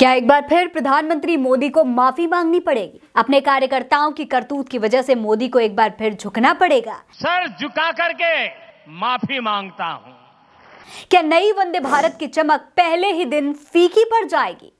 क्या एक बार फिर प्रधानमंत्री मोदी को माफी मांगनी पड़ेगी अपने कार्यकर्ताओं की करतूत की वजह से मोदी को एक बार फिर झुकना पड़ेगा सर झुका करके माफी मांगता हूँ क्या नई वंदे भारत की चमक पहले ही दिन फीकी पर जाएगी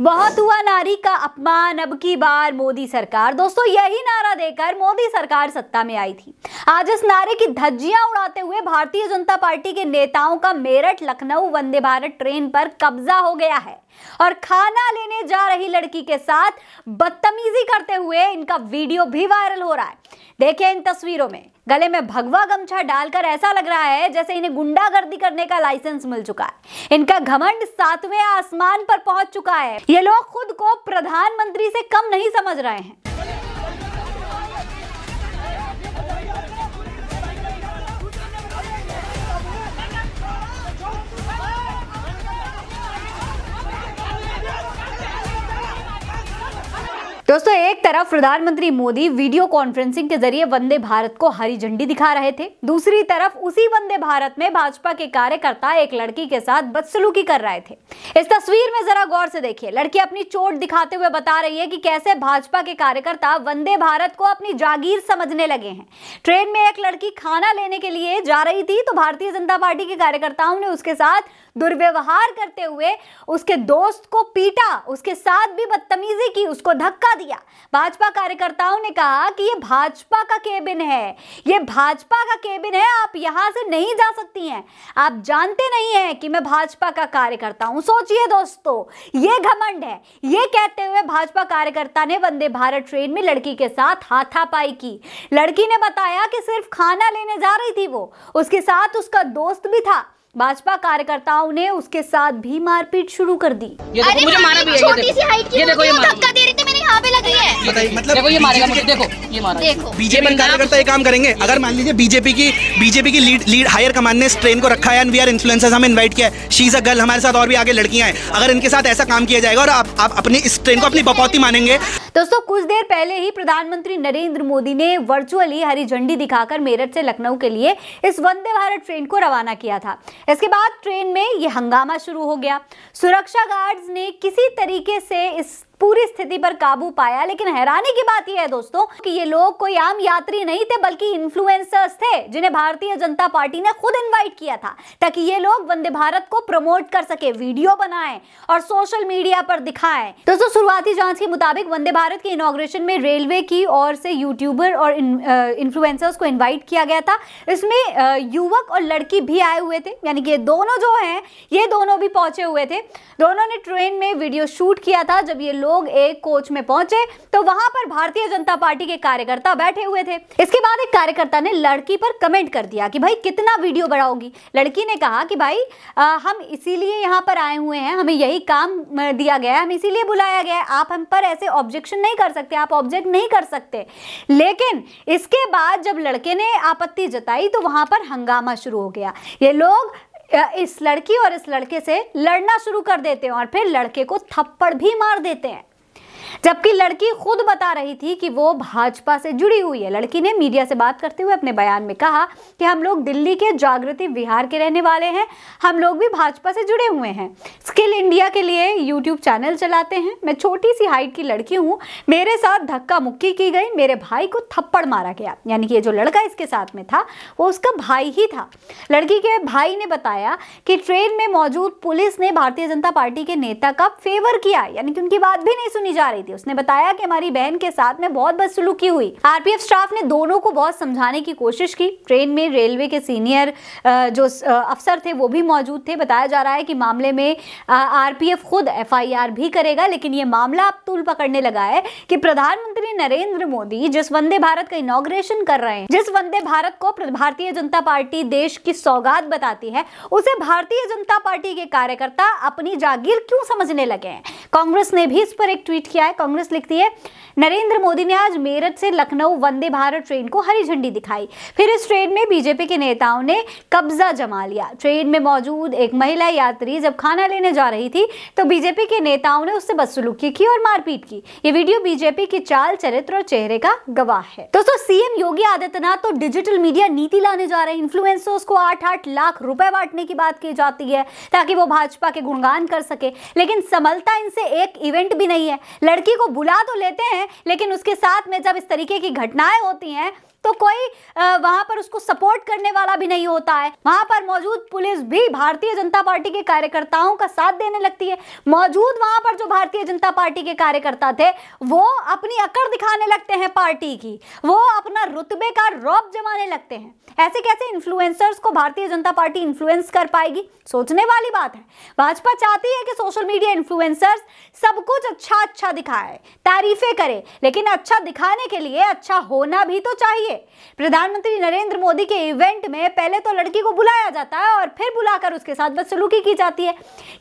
बहुत हुआ नारी का अपमान अब की बार मोदी सरकार दोस्तों यही नारा देकर मोदी सरकार सत्ता में आई थी आज इस नारे की धज्जियां उड़ाते हुए भारतीय जनता पार्टी के नेताओं का मेरठ लखनऊ वंदे भारत ट्रेन पर कब्जा हो गया है और खाना लेने जा रही लड़की के साथ बदतमीजी करते हुए इनका वीडियो भी वायरल हो रहा है देखिए इन तस्वीरों में गले में भगवा गमछा डालकर ऐसा लग रहा है जैसे इन्हें गुंडागर्दी करने का लाइसेंस मिल चुका है इनका घमंड सातवें आसमान पर पहुंच चुका है ये लोग खुद को प्रधानमंत्री से कम नहीं समझ रहे हैं दोस्तों एक तरफ प्रधानमंत्री मोदी वीडियो कॉन्फ्रेंसिंग के जरिए वंदे भारत को हरी झंडी दिखा रहे थे दूसरी तरफ उसी वंदे भारत में भाजपा के कार्यकर्ता एक लड़की के साथ बदसलूकी कर रहे थे इस तस्वीर में जरा गौर से देखिए लड़की अपनी चोट दिखाते हुए बता रही है कि कैसे भाजपा के कार्यकर्ता वंदे भारत को अपनी जागीर समझने लगे हैं ट्रेन में एक लड़की खाना लेने के लिए जा रही थी तो भारतीय जनता पार्टी के कार्यकर्ताओं ने उसके साथ दुर्व्यवहार करते हुए उसके दोस्त को पीटा उसके साथ भी बदतमीजी की उसको धक्का दिया भाजपा कार्यकर्ताओं ने कहा कि ये भाजपा का केबिन है ये भाजपा का केबिन है आप यहां से नहीं जा सकती हैं आप जानते नहीं हैं कि मैं भाजपा का कार्यकर्ता हूं सोचिए दोस्तों ये घमंड है ये कहते हुए भाजपा कार्यकर्ता ने वंदे भारत ट्रेन में लड़की के साथ हाथापाई की लड़की ने बताया कि सिर्फ खाना लेने जा रही थी वो उसके साथ उसका दोस्त भी था भाजपा कार्यकर्ताओं ने उसके साथ भी मारपीट शुरू कर दी ये देखो मुझे मारा भी है ये देखो ये देखो ये धक्का दे रहे थे मैंने यहाँ पे लगी है मतलब देखो ये मारेगा मुझे देखो ये मारा देखो बीजेपी कार्यकर्ता ये काम करेंगे अगर मान लीजिए बीजेपी की बीजेपी की लीड लीड हायर कमान ने इस ट्रेन को रखा है एंड वी आर इन्फ्लुएंसर्स हमें इनवाइट किया है शीज अ गर्ल हमारे साथ और भी आगे लड़कियां हैं अगर इनके साथ ऐसा काम किया जाएगा और आप आप अपने इस ट्रेन को अपनी बपौती मानेंगे दोस्तों कुछ देर पहले ही प्रधानमंत्री नरेंद्र मोदी ने वर्चुअली हरी झंडी दिखाकर मेरठ से लखनऊ के लिए इस वंदे भारत ट्रेन को रवाना किया था इसके बाद ट्रेन में यह हंगामा शुरू हो गया सुरक्षा गार्ड्स ने किसी तरीके से इस पूरी स्थिति पर काबू पाया लेकिन हैरानी की बात यह है दोस्तों कि ये लोग कोई आम यात्री नहीं थे बल्कि इन्फ्लुएंसर्स थे जिन्हें भारतीय जनता पार्टी ने खुद इनवाइट किया था ताकि ये लोग वंदे भारत को प्रमोट कर सके वीडियो बनाए और सोशल मीडिया पर दिखाएं दोस्तों शुरुआती जांच के मुताबिक वंदे भारत के इनोग्रेशन में रेलवे की ओर से यूट्यूबर और इन्फ्लुएंसर्स को इन्वाइट किया गया था इसमें युवक और लड़की भी आए हुए थे यानी कि ये दोनों जो हैं ये दोनों भी पहुंचे हुए थे दोनों ने ट्रेन में वीडियो शूट किया था जब ये लोग लोग एक कोच में पहुंचे तो वहां पर भारतीय जनता पार्टी के कार्यकर्ता बैठे हुए थे इसके बाद एक कार्यकर्ता ने लड़की पर कमेंट कर दिया कि भाई कितना वीडियो बढ़ाओगी लड़की ने कहा कि भाई आ, हम इसीलिए यहाँ पर आए हुए हैं हमें यही काम दिया गया है हम इसीलिए बुलाया गया है आप हम पर ऐसे ऑब्जेक्शन नहीं कर सकते आप ऑब्जेक्ट नहीं कर सकते लेकिन इसके बाद जब लड़के ने आपत्ति जताई तो वहां पर हंगामा शुरू हो गया ये लोग इस लड़की और इस लड़के से लड़ना शुरू कर देते हैं और फिर लड़के को थप्पड़ भी मार देते हैं जबकि लड़की खुद बता रही थी कि वो भाजपा से जुड़ी हुई है लड़की ने मीडिया से बात करते हुए अपने बयान में कहा कि हम लोग दिल्ली के जागृति बिहार के रहने वाले हैं हम लोग भी भाजपा से जुड़े हुए हैं स्किल इंडिया के लिए यूट्यूब चैनल चलाते हैं मैं छोटी सी हाइट की लड़की हूँ मेरे साथ धक्का मुक्की की गई मेरे भाई को थप्पड़ मारा गया यानी कि ये जो लड़का इसके साथ में था वो उसका भाई ही था लड़की के भाई ने बताया कि ट्रेन में मौजूद पुलिस ने भारतीय जनता पार्टी के नेता का फेवर किया यानी कि उनकी बात भी नहीं सुनी जा रही रही थी उसने बताया कि हमारी बहन के साथ में बहुत बदसलूकी हुई आरपीएफ स्टाफ ने दोनों को बहुत समझाने की कोशिश की ट्रेन में रेलवे के सीनियर जो अफसर थे वो भी मौजूद थे बताया जा रहा है कि मामले में आरपीएफ खुद एफआईआर भी करेगा लेकिन ये मामला अब तुल पकड़ने लगा है कि प्रधानमंत्री नरेंद्र मोदी जिस वंदे भारत का इनोग्रेशन कर रहे हैं जिस वंदे भारत को भारतीय जनता पार्टी देश की सौगात बताती है उसे भारतीय जनता पार्टी के कार्यकर्ता अपनी जागीर क्यों समझने लगे हैं कांग्रेस ने भी इस पर एक ट्वीट किया है कांग्रेस लिखती है नरेंद्र मोदी ने आज मेरठ से लखनऊ वंदे भारत ट्रेन को हरी झंडी दिखाई फिर इस ट्रेन में बीजेपी के नेताओं ने कब्जा जमा लिया ट्रेन में मौजूद एक महिला यात्री जब खाना लेने जा रही थी तो बीजेपी के नेताओं ने उससे बदसुलूकी की और मारपीट की ये वीडियो बीजेपी की चाल चरित्र और चेहरे का गवाह है दोस्तों सीएम योगी आदित्यनाथ तो डिजिटल मीडिया नीति लाने जा रहे हैं इन्फ्लुएंसर्स को आठ आठ लाख रुपए बांटने की बात की जाती है ताकि वो भाजपा के गुणगान कर सके लेकिन समलता इनसे एक इवेंट भी नहीं है लड़की को बुला तो लेते हैं लेकिन उसके साथ में जब इस तरीके की घटनाएं होती हैं तो कोई वहां और उसको सपोर्ट करने वाला भी नहीं होता है वहां पर मौजूद पुलिस भी भारतीय जनता पार्टी के कार्यकर्ताओं का साथ देने लगती है मौजूद वहां पर जो भारतीय जनता पार्टी के कार्यकर्ता थे वो अपनी अकड़ दिखाने लगते हैं पार्टी की वो अपना रुतबे का रौब जमाने लगते हैं ऐसे कैसे इन्फ्लुएंसर्स को भारतीय जनता पार्टी इन्फ्लुएंस कर पाएगी सोचने वाली बात है भाजपा चाहती है कि सोशल मीडिया इन्फ्लुएंसर्स सब कुछ अच्छा अच्छा दिखाए तारीफें करें लेकिन अच्छा दिखाने के लिए अच्छा होना भी तो चाहिए प्रधानमंत्री नरेंद्र नरेंद्र मोदी के इवेंट में पहले तो लड़की को बुलाया जाता है और फिर बुलाकर उसके साथ बदसलूकी की जाती है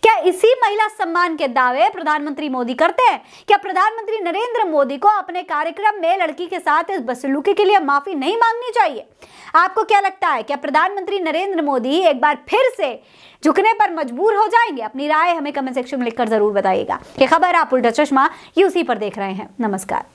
क्या इसी महिला सम्मान के दावे प्रधानमंत्री मोदी करते हैं क्या प्रधानमंत्री नरेंद्र मोदी को अपने कार्यक्रम में लड़की के साथ इस बदसलूकी के लिए माफी नहीं मांगनी चाहिए आपको क्या लगता है क्या प्रधानमंत्री नरेंद्र मोदी एक बार फिर से झुकने पर मजबूर हो जाएंगे अपनी राय हमें कमेंट सेक्शन में लिखकर जरूर बताइएगा ये खबर आप उल्टा चश्मा यूसी पर देख रहे हैं नमस्कार